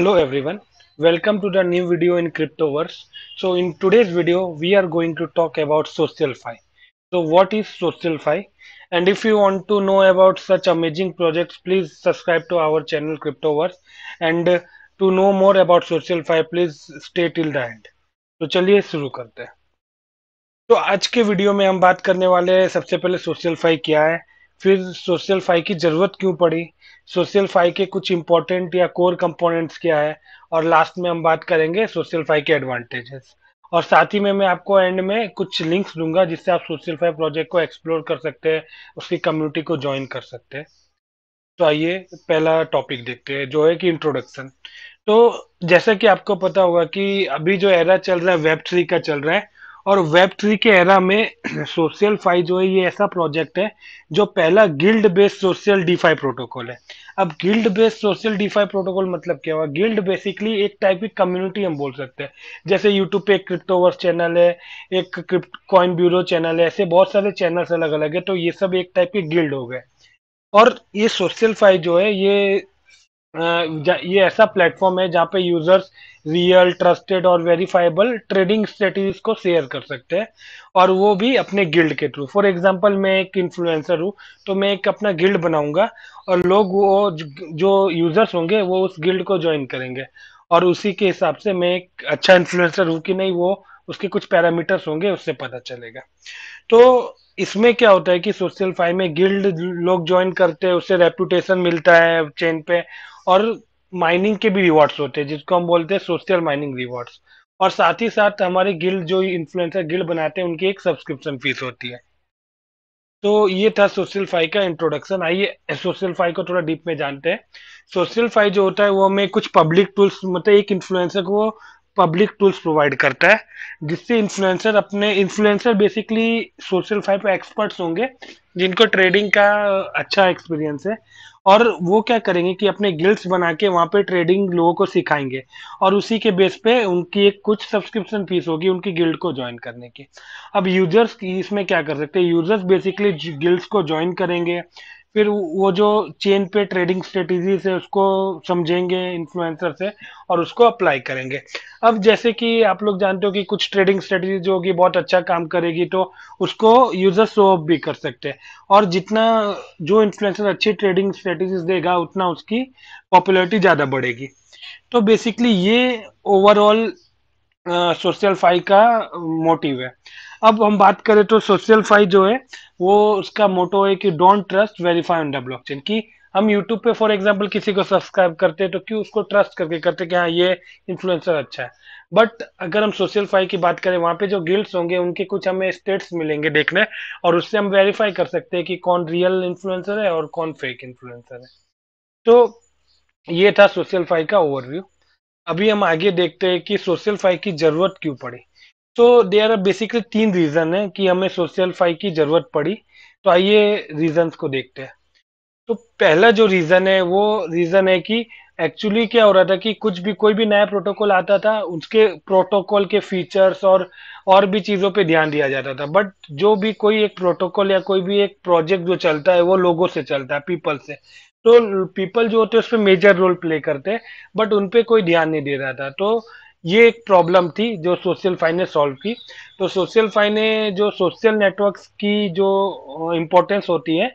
hello everyone welcome to the new video in cryptoverse so in today's video we are going to talk about social fi so what is social fi and if you want to know about such amazing projects please subscribe to our channel cryptoverse and to know more about social fi please stay till the end तो चलिए शुरू करते हैं तो आज के video में हम बात करने वाले हैं सबसे पहले सोशल फाई क्या है फिर सोशल फाई की जरूरत क्यों पड़ी सोशल फाई के कुछ इंपॉर्टेंट या कोर कंपोनेंट्स क्या है और लास्ट में हम बात करेंगे सोशल फाई के एडवांटेजेस और साथ ही में मैं आपको एंड में कुछ लिंक्स दूंगा जिससे आप सोशल फाई प्रोजेक्ट को एक्सप्लोर कर सकते हैं उसकी कम्युनिटी को ज्वाइन कर सकते हैं तो आइए पहला टॉपिक देखते हैं जो है कि इंट्रोडक्शन तो जैसा कि आपको पता होगा कि अभी जो एरा चल रहा है वेब थ्री का चल रहा है और वेब थ्री के एरा में सोशल फाइव जो है ये ऐसा प्रोजेक्ट है जो पहला guild based social DeFi protocol है अब guild based social DeFi protocol मतलब क्या हुआ गिल्ड बेसिकली एक टाइप की कम्युनिटी हम बोल सकते हैं जैसे यूट्यूब पे एक क्रिप्टोवर्स चैनल है एक क्रिप्ट कॉइन ब्यूरो चैनल है ऐसे बहुत सारे चैनल्स अलग अलग है तो ये सब एक टाइप के गिल्ड हो गए और ये सोशल फाइव जो है ये ये ऐसा प्लेटफॉर्म है जहाँ पे यूजर्स रियल ट्रस्टेड और वेरीफाइबल ट्रेडिंग स्ट्रेटेजीज को शेयर कर सकते हैं और वो भी अपने गिल्ड के थ्रू फॉर एग्जांपल मैं एक इन्फ्लुएंसर हूँ तो मैं एक अपना गिल्ड बनाऊंगा और लोग वो जो यूजर्स होंगे वो उस गिल्ड को ज्वाइन करेंगे और उसी के हिसाब से मैं एक अच्छा इन्फ्लुएंसर हूँ कि नहीं वो उसके कुछ पैरामीटर्स होंगे उससे पता चलेगा तो इसमें क्या होता है कि सोशल फाइव में गिल्ड लोग ज्वाइन करते हैं उससे रेपुटेशन मिलता है चेन पे और माइनिंग के भी रिवॉर्ड्स होते हैं जिसको हम बोलते हैं सोशल माइनिंग रिवॉर्ड्स और साथ ही साथ हमारे गिल्ड जो इन्फ्लुएंसर गिल्ड बनाते हैं उनकी एक सब्सक्रिप्शन फीस होती है तो ये था सोशल फाई का इंट्रोडक्शन आइए सोशल फाई को थोड़ा डीप में जानते हैं सोशल फाई जो होता है वो हमें कुछ पब्लिक टूल्स मतलब एक इन्फ्लुएंसर को पब्लिक टूल्स प्रोवाइड करता है जिससे इन्फ्लुएंसर अपने इन्फ्लुएंसर बेसिकली सोशल फाई पर एक्सपर्ट्स होंगे जिनको ट्रेडिंग का अच्छा एक्सपीरियंस है और वो क्या करेंगे कि अपने गिल्ड्स बना के वहाँ पे ट्रेडिंग लोगों को सिखाएंगे और उसी के बेस पे उनकी एक कुछ सब्सक्रिप्शन फीस होगी उनकी गिल्ड को ज्वाइन करने की अब यूजर्स इसमें क्या कर सकते हैं यूजर्स बेसिकली गिल्ड्स को ज्वाइन करेंगे फिर वो जो चेन पे ट्रेडिंग स्ट्रेटेजी से उसको समझेंगे इन्फ्लुएंसर से और उसको अप्लाई करेंगे अब जैसे कि आप लोग जानते हो कि कुछ ट्रेडिंग स्ट्रेटेजी जो होगी बहुत अच्छा काम करेगी तो उसको यूजर शो अप भी कर सकते हैं और जितना जो इन्फ्लुएंसर अच्छी ट्रेडिंग स्ट्रेटेजीज देगा उतना उसकी पॉपुलरिटी ज़्यादा बढ़ेगी तो बेसिकली ये ओवरऑल सोशल फाई का मोटिव है अब हम बात करें तो सोशल फाई जो है वो उसका मोटो है कि don't trust verify on the blockchain कि हम यूट्यूब पे फॉर एग्जाम्पल किसी को सब्सक्राइब करते हैं तो क्यों उसको ट्रस्ट करके करते कि हाँ ये इन्फ्लुएंसर अच्छा है बट अगर हम सोशल फाई की बात करें वहाँ पे जो गिल्ड्स होंगे उनके कुछ हमें स्टेट्स मिलेंगे देखने और उससे हम वेरीफाई कर सकते हैं कि कौन रियल इन्फ्लुएंसर है और कौन फेक इन्फ्लुएंसर है तो ये था सोशल फाई का ओवरव्यू अभी हम आगे देखते हैं कि सोशल फाई की जरूरत क्यों पड़ी तो दे आर बेसिकली तीन रीजन है कि हमें सोशल फाई की जरूरत पड़ी तो आइए रीजन को देखते हैं तो पहला जो रीजन है वो रीजन है कि एक्चुअली क्या हो रहा था कि कुछ भी कोई भी नया प्रोटोकॉल आता था उसके प्रोटोकॉल के फीचर्स और और भी चीज़ों पे ध्यान दिया जाता था बट जो भी कोई एक प्रोटोकॉल या कोई भी एक प्रोजेक्ट जो चलता है वो लोगों से चलता है पीपल से तो पीपल जो होते हैं उस पर मेजर रोल प्ले करते हैं बट उनपे कोई ध्यान नहीं दे रहा था तो ये एक प्रॉब्लम थी जो सोशल फाइनेंस सॉल्व की तो सोशल फाइनेंस जो सोशल नेटवर्क्स की जो इम्पोर्टेंस होती है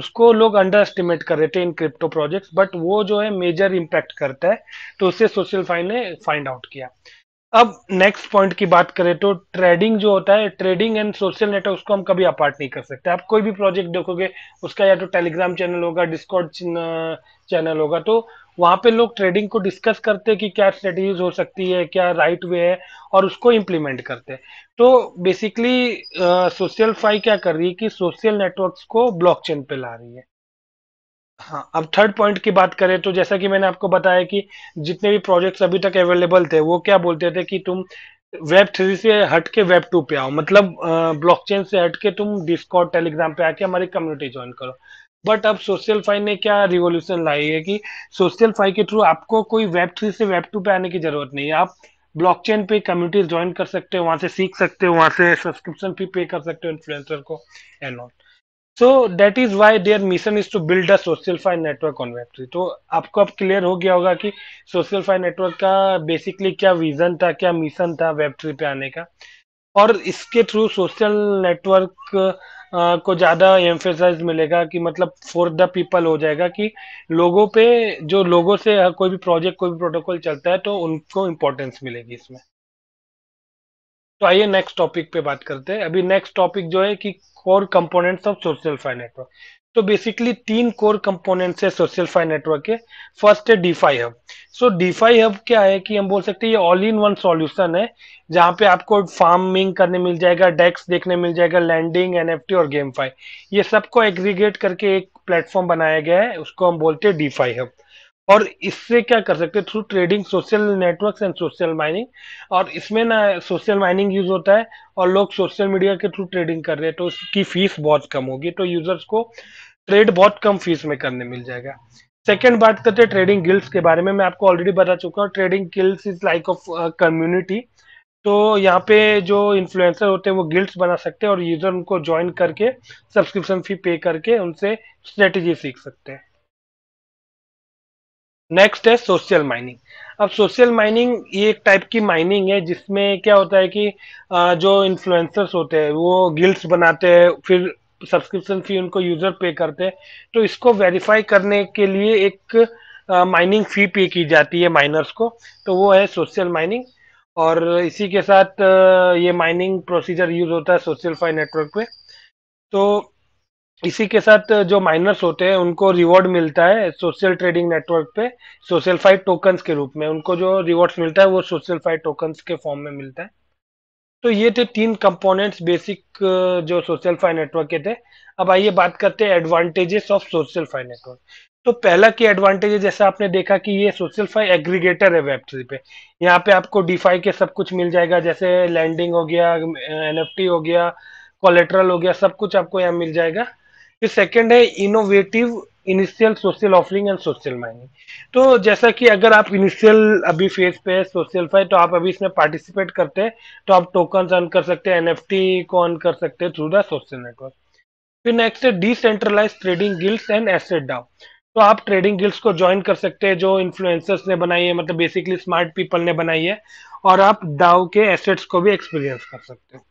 उसको लोग अंडर एस्टिमेट कर रहे थे इन क्रिप्टो प्रोजेक्ट्स बट वो जो है मेजर इम्पैक्ट करता है तो उससे सोशल फाइन ने फाइंड आउट किया अब नेक्स्ट पॉइंट की बात करें तो ट्रेडिंग जो होता है ट्रेडिंग एंड सोशल नेटवर्क उसको हम कभी अपार्ट नहीं कर सकते आप कोई भी प्रोजेक्ट देखोगे उसका या तो टेलीग्राम चैनल होगा डिस्कॉर्ड चैनल होगा तो वहां पे लोग ट्रेडिंग को डिस्कस करते हैं कि क्या स्ट्रेटेजीज हो सकती है क्या राइट वे है और उसको इम्प्लीमेंट करते हैं तो बेसिकली सोशल फाई क्या कर रही है कि सोशल नेटवर्क्स को ब्लॉकचेन पे ला रही है हाँ अब थर्ड पॉइंट की बात करें तो जैसा कि मैंने आपको बताया कि जितने भी प्रोजेक्ट्स अभी तक अवेलेबल थे वो क्या बोलते थे कि तुम वेब थ्री से हट के वेब टू पे आओ मतलब ब्लॉकचेन से हट के तुम डिस्कॉट टेलीग्राम पे आके हमारी कम्युनिटी ज्वाइन करो बट अब सोशल फाई ने क्या रिवोल्यूशन लाई है कि सोशल फाई के थ्रू आपको कोई वेब थ्री से वेब टू पे आने की जरूरत नहीं है आप ब्लॉकचेन पे कम्युनिटी ज्वाइन कर सकते हो वहां से सीख सकते हो वहां से सब्सक्रिप्शन फी पे कर सकते हो इन्फ्लुएंसर को and all so that is why their mission is to build a SocialFi network on web three तो आपको अब क्लियर हो गया होगा कि सोशल फाइन नेटवर्क का बेसिकली क्या विजन था क्या मिशन था वेब थ्री पे आने का और इसके थ्रू सोशल नेटवर्क को ज़्यादा एम्फेसाइज मिलेगा कि मतलब फॉर द पीपल हो जाएगा कि लोगों पे जो लोगों से कोई भी प्रोजेक्ट कोई भी प्रोटोकॉल चलता है तो उनको इम्पोर्टेंस मिलेगी इसमें तो आइए नेक्स्ट टॉपिक पे बात करते हैं अभी नेक्स्ट टॉपिक जो है कि core components of SocialFi network तो बेसिकली तीन कोर कंपोनेंट्स है सोशल फाइव नेटवर्क के फर्स्ट है DeFi hub so DeFi hub क्या है कि हम बोल सकते हैं ये ऑल इन वन सॉल्यूशन है जहां पे आपको फार्मिंग करने मिल जाएगा डेक्स देखने मिल जाएगा लैंडिंग एनएफटी और गेम फाई ये सबको एग्रीगेट करके एक प्लेटफॉर्म बनाया गया है उसको हम बोलते हैं डीफाई हब और इससे क्या कर सकते through trading social network and social mining और इसमें ना सोशल माइनिंग यूज होता है और लोग सोशल मीडिया के थ्रू ट्रेडिंग कर रहे हैं तो उसकी फीस बहुत कम होगी तो यूजर्स को ट्रेड बहुत कम फीस में करने मिल जाएगा सेकेंड बात करते हैं ट्रेडिंग गिल्ड्स के बारे में मैं आपको ऑलरेडी बता चुका हूँ trading guilds is like of community तो यहाँ पे जो इन्फ्लुएंसर होते हैं वो गिल्ड्स बना सकते हैं और यूजर उनको ज्वाइन करके सब्सक्रिप्शन फी पे करके उनसे स्ट्रेटेजी सीख सकते हैं नेक्स्ट है सोशल माइनिंग अब सोशल माइनिंग ये एक टाइप की माइनिंग है जिसमें क्या होता है कि जो इन्फ्लुएंसर्स होते हैं वो गिल्ड्स बनाते हैं फिर सब्सक्रिप्शन फी उनको यूजर पे करते हैं तो इसको वेरीफाई करने के लिए एक माइनिंग फी पे की जाती है माइनर्स को तो वो है सोशल माइनिंग और इसी के साथ ये माइनिंग प्रोसीजर यूज होता है सोशल फाई नेटवर्क पे तो इसी के साथ जो माइनर्स होते हैं उनको रिवॉर्ड मिलता है सोशल ट्रेडिंग नेटवर्क पे सोशल फाइव टोकन्स के रूप में उनको जो रिवॉर्ड मिलता है वो सोशल फाइट टोकन्स के फॉर्म में मिलता है तो ये थे तीन कंपोनेंट्स बेसिक जो सोशल फाइट नेटवर्क के थे अब आइए बात करते हैं advantages of SocialFi network तो पहला की एडवांटेज जैसे आपने देखा कि ये सोशल फाइव एग्रीगेटर है वेब थ्री पे यहाँ पे आपको डिफाई के सब कुछ मिल जाएगा जैसे लैंडिंग हो गया एन हो गया कोलेट्रल हो गया सब कुछ आपको यहाँ मिल जाएगा फिर सेकंड है innovative initial social offering and social mining तो जैसा कि अगर आप इनिशियल अभी फेज पे है सोशल फाइव तो आप अभी इसमें पार्टिसिपेट करते हैं तो आप टोकन अर्न कर सकते हैं एन को अर्न कर सकते हैं थ्रू द सोशल नेटवर्क फिर नेक्स्ट है decentralise trading guilds and asset DAO तो आप ट्रेडिंग गिल्स को ज्वाइन कर सकते हैं जो इन्फ्लुएंसर्स ने बनाई है मतलब बेसिकली स्मार्ट पीपल ने बनाई है और आप डाउ के एसेट्स को भी एक्सपीरियंस कर सकते हो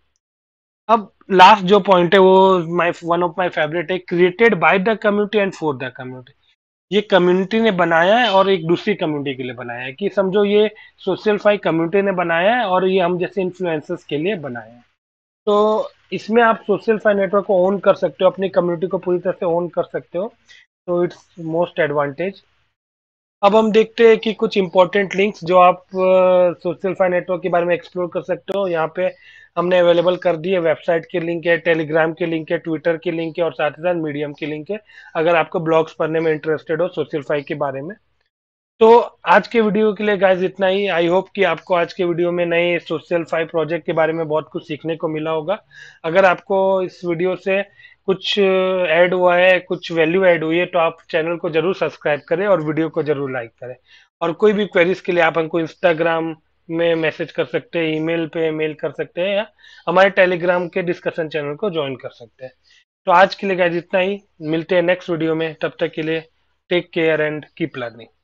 अब लास्ट जो पॉइंट है वो my one of my favourite है created by the community and for the community ये कम्युनिटी ने बनाया है और एक दूसरी कम्युनिटी के लिए बनाया है कि समझो ये सोशल फाई कम्युनिटी ने बनाया है और ये हम जैसे इन्फ्लुएंसर्स के लिए बनाया है तो इसमें आप सोशल फाई नेटवर्क को ऑन कर सकते हो अपनी कम्युनिटी को पूरी तरह से ऑन कर सकते हो तो इट्स मोस्ट एडवांटेज अब हम देखते हैं कि कुछ इंपॉर्टेंट लिंक्स जो आप सोशल फाइन नेटवर्क के बारे में एक्सप्लोर कर सकते हो यहाँ पे हमने अवेलेबल कर दी है वेबसाइट के लिंक है टेलीग्राम के लिंक है ट्विटर के लिंक है और साथ ही साथ मीडियम के लिंक है अगर आपको ब्लॉग्स पढ़ने में इंटरेस्टेड हो सोशल फाई के बारे में तो आज के वीडियो के लिए गाइज इतना ही आई होप कि आपको आज के वीडियो में नए सोशल फाइव प्रोजेक्ट के बारे में बहुत कुछ सीखने को मिला होगा अगर आपको इस वीडियो से कुछ ऐड हुआ है कुछ वैल्यू ऐड हुई है तो आप चैनल को जरूर सब्सक्राइब करें और वीडियो को जरूर लाइक करें और कोई भी क्वेरीज के लिए आप हमको इंस्टाग्राम में मैसेज कर सकते हैं ईमेल पे मेल कर सकते हैं या हमारे टेलीग्राम के डिस्कशन चैनल को ज्वाइन कर सकते हैं तो आज के लिए गाइज इतना ही मिलते हैं नेक्स्ट वीडियो में तब तक के लिए take care and keep learning